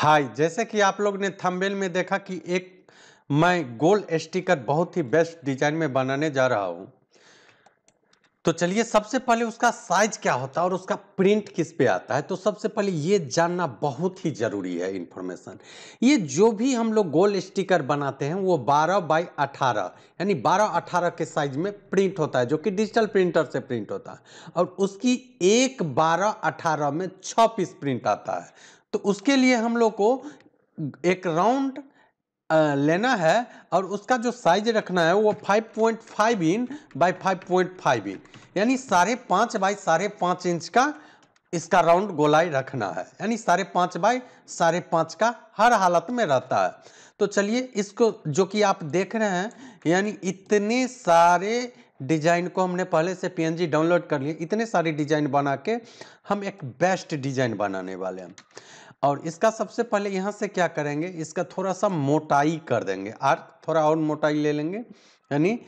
हाय जैसे कि आप लोग ने थंबनेल में देखा कि एक मैं गोल स्टिकर बहुत ही बेस्ट डिजाइन में बनाने जा रहा हूं तो चलिए सबसे पहले उसका साइज क्या होता है और उसका प्रिंट किस पे आता है तो सबसे पहले ये जानना बहुत ही जरूरी है इन्फॉर्मेशन ये जो भी हम लोग गोल स्टिकर बनाते हैं वो 12 बाई 18 यानी 12 18 के साइज में प्रिंट होता है जो कि डिजिटल प्रिंटर से प्रिंट होता है और उसकी एक 12 18 में छ पीस प्रिंट आता है तो उसके लिए हम लोग को एक राउंड लेना है और उसका जो साइज रखना है वो 5.5 in by five point five in यानी साढ़े पाँच बाई साढ़े पाँच इंच का इसका राउंड गोलाई रखना है यानी साढ़े पाँच बाई साढ़े पाँच का हर हालत में रहता है तो चलिए इसको जो कि आप देख रहे हैं यानी इतने सारे डिजाइन को हमने पहले से पीएनजी डाउनलोड कर लिए इतने सारे डिजाइन बना के हम एक बेस्ट डिजाइन बनाने वाले हैं और इसका सबसे पहले यहाँ से क्या करेंगे इसका थोड़ा सा मोटाई कर देंगे और थोड़ा और मोटाई ले लेंगे यानी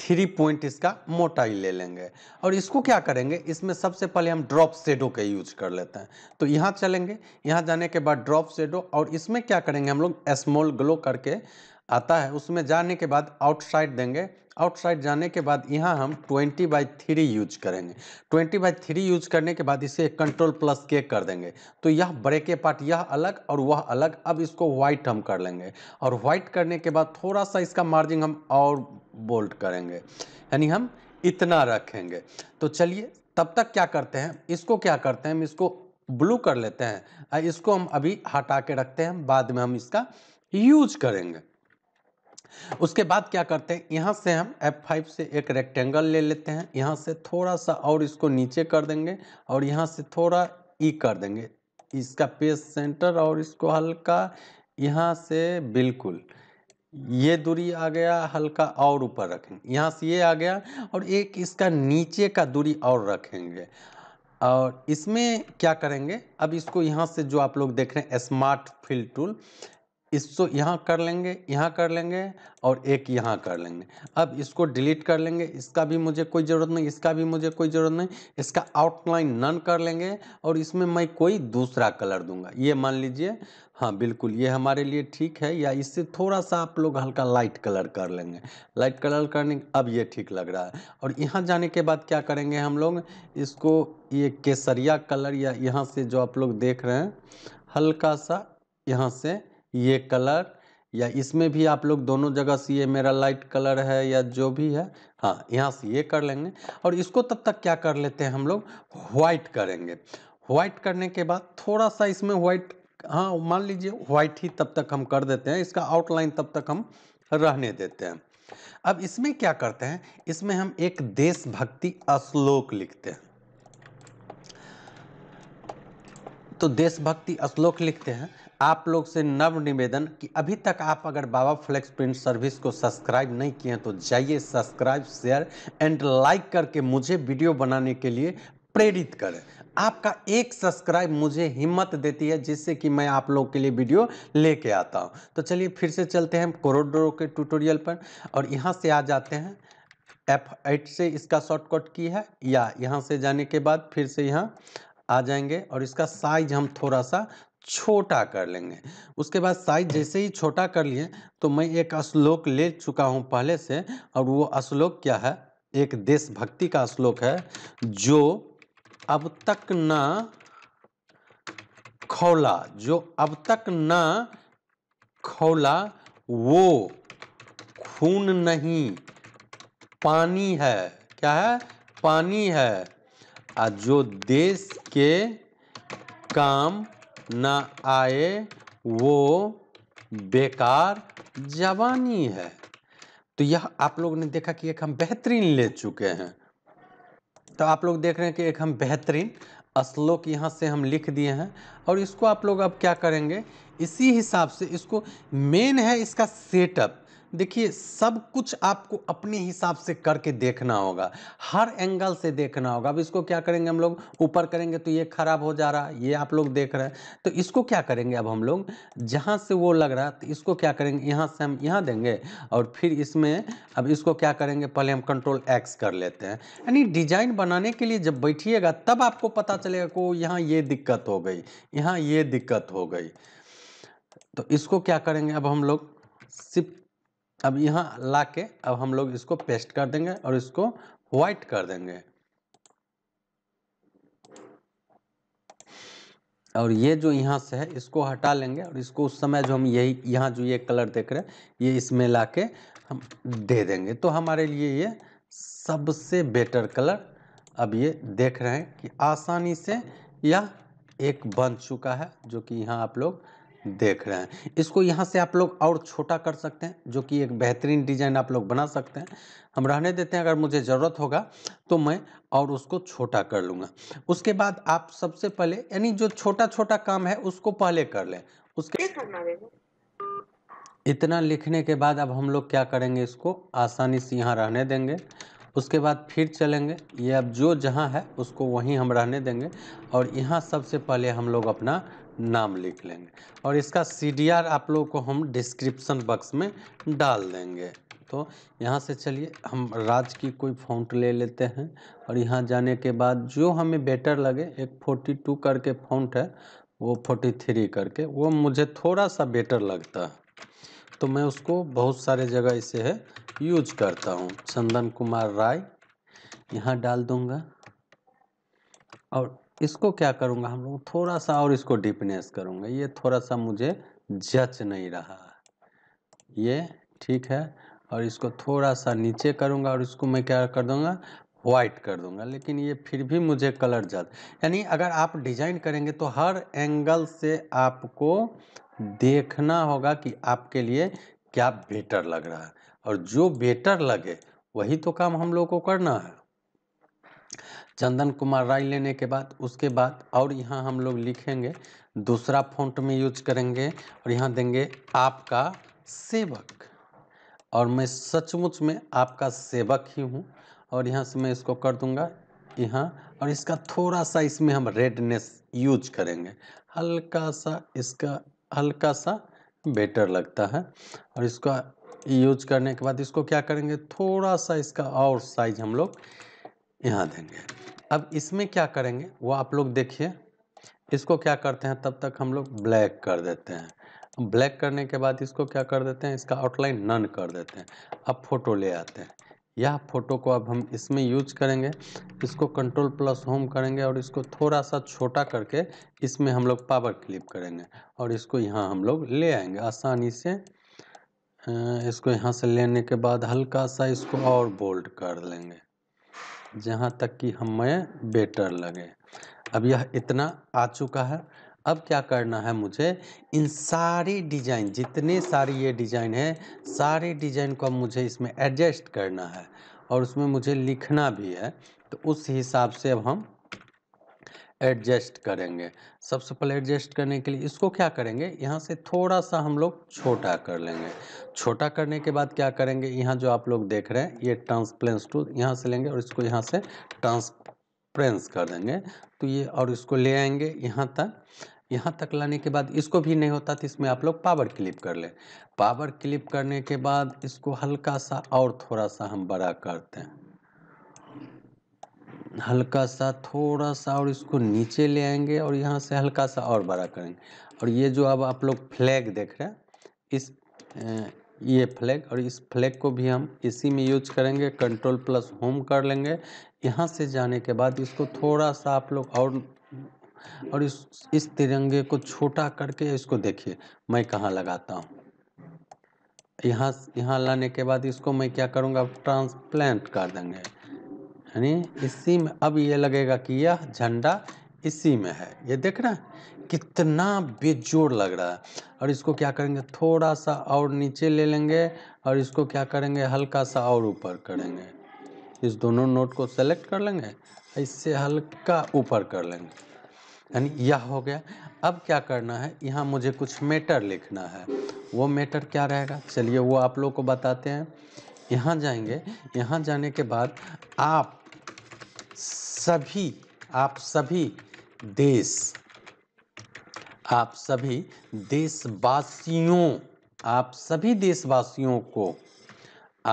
थ्री पॉइंट इसका मोटाई ले लेंगे और इसको क्या करेंगे इसमें सबसे पहले हम ड्रॉप सेडो का यूज कर लेते हैं तो यहाँ चलेंगे यहाँ जाने के बाद ड्रॉप सेडो और इसमें क्या करेंगे हम लोग स्मॉल ग्लो करके आता है उसमें जाने के बाद आउटसाइड देंगे आउटसाइड जाने के बाद यहाँ हम 20 बाई थ्री यूज करेंगे 20 बाई थ्री यूज करने के बाद इसे कंट्रोल प्लस के कर देंगे तो यह ब्रेके पार्ट यह अलग और वह अलग अब इसको वाइट हम कर लेंगे और वाइट करने के बाद थोड़ा सा इसका मार्जिन हम और बोल्ट करेंगे यानी हम इतना रखेंगे तो चलिए तब तक क्या करते हैं इसको क्या करते हैं हम इसको ब्लू कर लेते हैं इसको हम अभी हटा के रखते हैं बाद में हम इसका यूज करेंगे उसके बाद क्या करते हैं यहाँ से हम F5 से एक रेक्टेंगल ले लेते हैं यहाँ से थोड़ा सा और इसको नीचे कर देंगे और यहाँ से थोड़ा ई e कर देंगे इसका पेस सेंटर और इसको हल्का यहाँ से बिल्कुल ये दूरी आ गया हल्का और ऊपर रखेंगे यहाँ से ये आ गया और एक इसका नीचे का दूरी और रखेंगे और इसमें क्या करेंगे अब इसको यहाँ से जो आप लोग देख रहे हैं स्मार्ट फील्ड टूल इसको यहाँ कर लेंगे यहाँ कर लेंगे और एक यहाँ कर लेंगे अब इसको डिलीट कर लेंगे इसका भी मुझे कोई ज़रूरत नहीं इसका भी मुझे कोई ज़रूरत नहीं इसका आउटलाइन नन कर लेंगे और इसमें मैं कोई दूसरा कलर दूंगा ये मान लीजिए हाँ बिल्कुल ये हमारे लिए ठीक है या इससे थोड़ा सा आप लोग हल्का लाइट कलर कर लेंगे लाइट कलर करने अब ये ठीक लग रहा है और यहाँ जाने के बाद क्या करेंगे हम लोग इसको ये केसरिया कलर या यहाँ से जो आप लोग देख रहे हैं हल्का सा यहाँ से ये कलर या इसमें भी आप लोग दोनों जगह से ये मेरा लाइट कलर है या जो भी है हाँ यहाँ से ये कर लेंगे और इसको तब तक क्या कर लेते हैं हम लोग व्हाइट करेंगे व्हाइट करने के बाद थोड़ा सा इसमें व्हाइट हाँ मान लीजिए व्हाइट ही तब तक हम कर देते हैं इसका आउटलाइन तब तक हम रहने देते हैं अब इसमें क्या करते हैं इसमें हम एक देशभक्ति श्लोक लिखते हैं तो देशभक्ति श्लोक लिखते हैं आप लोग से नव निवेदन कि अभी तक आप अगर बाबा फ्लेक्स प्रिंट सर्विस को सब्सक्राइब नहीं किए तो जाइए सब्सक्राइब शेयर एंड लाइक करके मुझे वीडियो बनाने के लिए प्रेरित करें आपका एक सब्सक्राइब मुझे हिम्मत देती है जिससे कि मैं आप लोग के लिए वीडियो लेके आता हूँ तो चलिए फिर से चलते हैं कोरोडोरो के ट्यूटोरियल पर और यहाँ से आ जाते हैं एफ एट से इसका शॉर्टकट की है या यहाँ से जाने के बाद फिर से यहाँ आ जाएंगे और इसका साइज हम थोड़ा सा छोटा कर लेंगे उसके बाद साइज हम्म। जैसे ही छोटा कर लिए तो मैं एक श्लोक ले चुका हूँ पहले से और वो श्लोक क्या है एक देशभक्ति का श्लोक है जो अब तक ना खौला जो अब तक ना खौला वो खून नहीं पानी है क्या है पानी है आ जो देश के काम न आए वो बेकार जवानी है तो यह आप लोग ने देखा कि एक हम बेहतरीन ले चुके हैं तो आप लोग देख रहे हैं कि एक हम बेहतरीन श्लोक यहाँ से हम लिख दिए हैं और इसको आप लोग अब क्या करेंगे इसी हिसाब से इसको मेन है इसका सेटअप देखिए सब कुछ आपको अपने हिसाब से करके देखना होगा हर एंगल से देखना होगा अब इसको क्या करेंगे हम लोग ऊपर करेंगे तो ये खराब हो जा रहा है ये आप लोग देख रहे हैं तो इसको क्या करेंगे अब हम लोग जहाँ से वो लग रहा है तो इसको क्या करेंगे यहाँ से हम यहाँ देंगे और फिर इसमें अब इसको क्या करेंगे पहले हम कंट्रोल एक्स कर लेते हैं यानी डिजाइन बनाने के लिए जब बैठिएगा तब आपको पता चलेगा को यहाँ ये दिक्कत हो गई यहाँ ये दिक्कत हो गई तो इसको क्या करेंगे अब हम लोग सिर्फ अब यहाँ ला के अब हम लोग इसको पेस्ट कर देंगे और इसको वाइट कर देंगे और ये जो यहाँ से है इसको हटा लेंगे और इसको उस समय जो हम यही यहाँ जो ये कलर देख रहे हैं ये इसमें ला के हम दे देंगे तो हमारे लिए ये सबसे बेटर कलर अब ये देख रहे हैं कि आसानी से यह एक बन चुका है जो कि यहाँ आप लोग देख रहे हैं इसको यहाँ से आप लोग और छोटा कर सकते हैं जो कि एक बेहतरीन डिजाइन आप लोग बना सकते हैं हम रहने देते हैं अगर मुझे ज़रूरत होगा तो मैं और उसको छोटा कर लूँगा उसके बाद आप सबसे पहले यानी जो छोटा छोटा काम है उसको पहले कर लें उसके इतना लिखने के बाद अब हम लोग क्या करेंगे इसको आसानी से यहाँ रहने देंगे उसके बाद फिर चलेंगे ये अब जो जहाँ है उसको वहीं हम रहने देंगे और यहाँ सबसे पहले हम लोग अपना नाम लिख लेंगे और इसका सी आप लोगों को हम डिस्क्रिप्सन बक्स में डाल देंगे तो यहाँ से चलिए हम राज की कोई फ़ॉन्ट ले लेते हैं और यहाँ जाने के बाद जो हमें बेटर लगे एक फोर्टी टू करके फ़ॉन्ट है वो फोर्टी थ्री करके वो मुझे थोड़ा सा बेटर लगता है तो मैं उसको बहुत सारे जगह इसे है यूज करता हूँ चंदन कुमार राय यहाँ डाल दूँगा और इसको क्या करूँगा हम लोग थोड़ा सा और इसको डीपनेस करूँगा ये थोड़ा सा मुझे जच नहीं रहा ये ठीक है और इसको थोड़ा सा नीचे करूँगा और इसको मैं क्या कर दूँगा वाइट कर दूंगा लेकिन ये फिर भी मुझे कलर जल यानी अगर आप डिजाइन करेंगे तो हर एंगल से आपको देखना होगा कि आपके लिए क्या बेटर लग रहा है और जो बेटर लगे वही तो काम हम लोग को करना है चंदन कुमार राय लेने के बाद उसके बाद और यहाँ हम लोग लिखेंगे दूसरा फॉन्ट में यूज करेंगे और यहाँ देंगे आपका सेवक और मैं सचमुच में आपका सेवक ही हूँ और यहाँ से मैं इसको कर दूँगा यहाँ और इसका थोड़ा सा इसमें हम रेडनेस यूज करेंगे हल्का सा इसका हल्का सा बेटर लगता है और इसका यूज करने के बाद इसको क्या करेंगे थोड़ा सा इसका और साइज हम लोग यहाँ देंगे अब इसमें क्या करेंगे वो आप लोग देखिए इसको क्या करते हैं तब तक हम लोग ब्लैक कर देते हैं ब्लैक करने के बाद इसको क्या कर देते हैं इसका आउटलाइन नन कर देते हैं अब फोटो ले आते हैं यह फोटो को अब हम इसमें यूज करेंगे इसको कंट्रोल प्लस होम करेंगे और इसको थोड़ा सा छोटा करके इसमें हम लोग पावर क्लिप करेंगे और इसको यहाँ हम लोग ले आएंगे आसानी से इसको यहाँ से लेने के बाद हल्का सा इसको और बोल्ड कर लेंगे जहाँ तक कि हमें बेटर लगे अब यह इतना आ चुका है अब क्या करना है मुझे इन सारी डिजाइन जितने सारी ये डिजाइन है सारे डिजाइन को मुझे इसमें एडजस्ट करना है और उसमें मुझे लिखना भी है तो उस हिसाब से अब हम एडजस्ट करेंगे सबसे पहले एडजस्ट करने के लिए इसको क्या करेंगे यहाँ से थोड़ा सा हम लोग छोटा कर लेंगे छोटा करने के बाद क्या करेंगे यहाँ जो आप लोग देख रहे हैं ये ट्रांसप्लेंस टू यहाँ से लेंगे और इसको यहाँ से ट्रांसप्रेंस कर देंगे तो ये और इसको ले आएंगे यहाँ तक यहाँ तक लाने के बाद इसको भी नहीं होता तो इसमें आप लोग पावर क्लिप कर लें पावर क्लिप करने के बाद इसको हल्का सा और थोड़ा सा हम बड़ा करते हैं हल्का सा थोड़ा सा और इसको नीचे ले आएंगे और यहाँ से हल्का सा और बड़ा करेंगे और ये जो अब आप लोग फ्लैग देख रहे हैं इस ये फ्लैग और इस फ्लैग को भी हम इसी में यूज करेंगे कंट्रोल प्लस होम कर लेंगे यहाँ से जाने के बाद इसको थोड़ा सा आप लोग और और इस इस तिरंगे को छोटा करके इसको देखिए मैं कहाँ लगाता हूँ यहाँ यहाँ लाने के बाद इसको मैं क्या करूँगा ट्रांसप्लांट कर देंगे यानी इसी में अब ये लगेगा कि यह झंडा इसी में है ये देख रहे हैं कितना बेजोड़ लग रहा है और इसको क्या करेंगे थोड़ा सा और नीचे ले लेंगे और इसको क्या करेंगे हल्का सा और ऊपर करेंगे इस दोनों नोट को सेलेक्ट कर लेंगे इससे हल्का ऊपर कर लेंगे यानी यह हो गया अब क्या करना है यहाँ मुझे कुछ मेटर लिखना है वो मेटर क्या रहेगा चलिए वो आप लोग को बताते हैं यहाँ जाएंगे यहाँ जाने के बाद आप सभी आप सभी देश आप सभी देशवासियों आप सभी देशवासियों को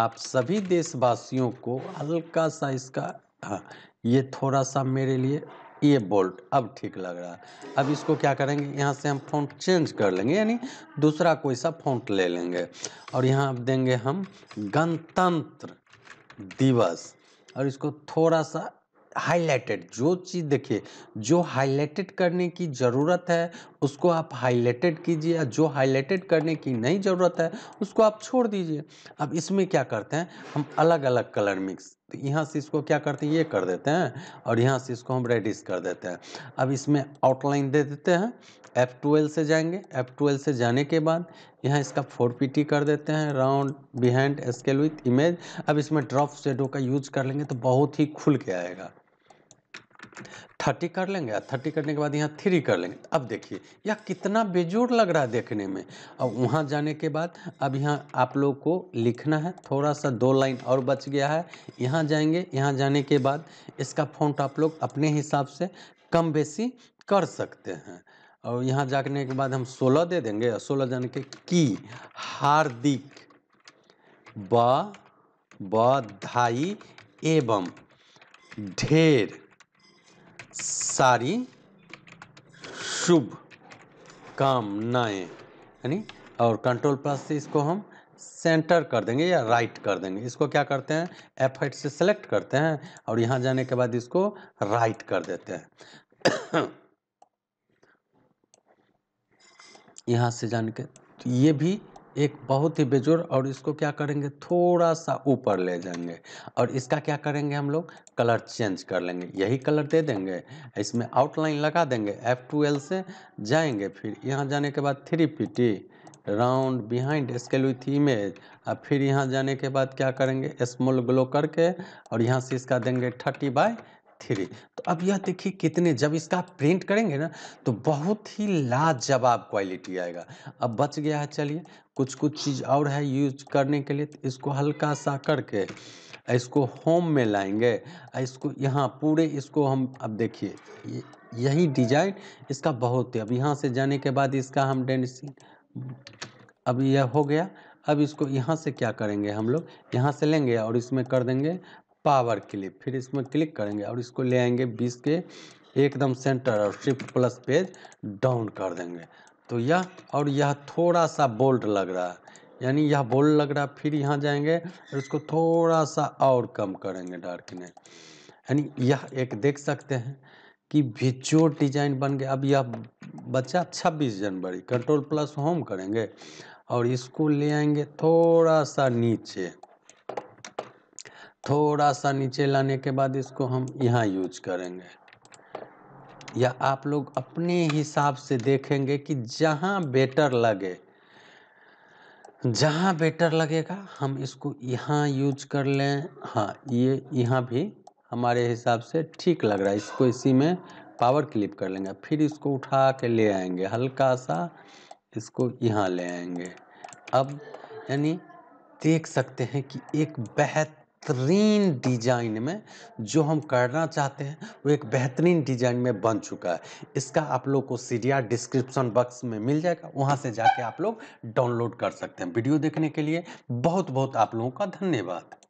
आप सभी देशवासियों को हल्का सा इसका हाँ ये थोड़ा सा मेरे लिए ये बोल्ट अब ठीक लग रहा है अब इसको क्या करेंगे यहाँ से हम फ़ॉन्ट चेंज कर लेंगे यानी दूसरा कोई सा फ़ॉन्ट ले लेंगे और यहाँ अब देंगे हम गणतंत्र दिवस और इसको थोड़ा सा हाईलाइटेड जो चीज़ देखिए जो हाईलाइटेड करने की ज़रूरत है उसको आप हाईलाइटेड कीजिए या जो हाईलाइटेड करने की नहीं ज़रूरत है उसको आप छोड़ दीजिए अब इसमें क्या करते हैं हम अलग अलग कलर मिक्स तो यहाँ से इसको क्या करते हैं ये कर देते हैं और यहाँ से इसको हम रेडिस कर देते हैं अब इसमें आउटलाइन दे देते हैं एफ ट्वेल्व से जाएंगे एफ ट्वेल्व से जाने के बाद यहाँ इसका फोर पी टी कर देते हैं round behind scale with image अब इसमें ड्रॉप शेडो का यूज कर लेंगे तो बहुत ही खुल के आएगा थर्टी कर लेंगे थर्टी करने के बाद यहाँ थ्री कर लेंगे अब देखिए यह कितना बेजोर लग रहा है देखने में अब वहाँ जाने के बाद अब यहाँ आप लोग को लिखना है थोड़ा सा दो लाइन और बच गया है यहाँ जाएंगे यहाँ जाने के बाद इसका फ़ॉन्ट आप लोग अपने हिसाब से कम बेसी कर सकते हैं और यहाँ जाने के बाद हम सोलह दे देंगे और सोलह जाने के की हार्दिक ब बधाई एवं ढेर सारी शुभ कामनाएं यानी और कंट्रोल प्लस से इसको हम सेंटर कर देंगे या राइट कर देंगे इसको क्या करते हैं एफ एट से सेलेक्ट करते हैं और यहाँ जाने के बाद इसको राइट कर देते हैं यहाँ से जाने के तो ये भी एक बहुत ही बेजोड़ और इसको क्या करेंगे थोड़ा सा ऊपर ले जाएंगे और इसका क्या करेंगे हम लोग कलर चेंज कर लेंगे यही कलर दे देंगे इसमें आउटलाइन लगा देंगे एफ टू एल से जाएंगे फिर यहाँ जाने के बाद three P T round behind scale with image और फिर यहाँ जाने के बाद क्या करेंगे स्मॉल ग्लो करके और यहाँ से इसका देंगे थर्टी बाय थ्री तो अब यह देखिए कितने जब इसका प्रिंट करेंगे ना तो बहुत ही लाजवाब क्वालिटी आएगा अब बच गया है चलिए कुछ कुछ चीज़ और है यूज करने के लिए तो इसको हल्का सा करके इसको होम में लाएंगे इसको यहाँ पूरे इसको हम अब देखिए यही डिजाइन इसका बहुत है अब यहाँ से जाने के बाद इसका हम डेंसिंग अब यह हो गया अब इसको यहाँ से क्या करेंगे हम लोग यहाँ से लेंगे और इसमें कर देंगे पावर क्लिप फिर इसमें क्लिक करेंगे और इसको ले आएंगे बीस के एकदम सेंटर और शिफ्ट प्लस पेज डाउन कर देंगे तो यह और यह थोड़ा सा बोल्ड लग रहा है यानी यह बोल्ड लग रहा है फिर यहाँ जाएंगे और इसको थोड़ा सा और कम करेंगे डार्किने यानी यह एक देख सकते हैं कि भिजोर डिजाइन बन गया अब यह बच्चा 26 जनवरी कंट्रोल प्लस होम करेंगे और इसको ले आएंगे थोड़ा सा नीचे थोड़ा सा नीचे लाने के बाद इसको हम यहाँ यूज करेंगे या आप लोग अपने हिसाब से देखेंगे कि जहाँ बेटर लगे जहाँ बेटर लगेगा हम इसको यहाँ यूज कर लें हाँ ये यहाँ भी हमारे हिसाब से ठीक लग रहा है इसको इसी में पावर क्लिप कर लेंगे फिर इसको उठा के ले आएंगे हल्का सा इसको यहाँ ले आएंगे अब यानी देख सकते हैं कि एक बेहतर बेहतरीन डिजाइन में जो हम करना चाहते हैं वो एक बेहतरीन डिजाइन में बन चुका है इसका आप लोग को सीरिया डिस्क्रिप्शन बॉक्स में मिल जाएगा वहाँ से जाके आप लोग डाउनलोड कर सकते हैं वीडियो देखने के लिए बहुत बहुत आप लोगों का धन्यवाद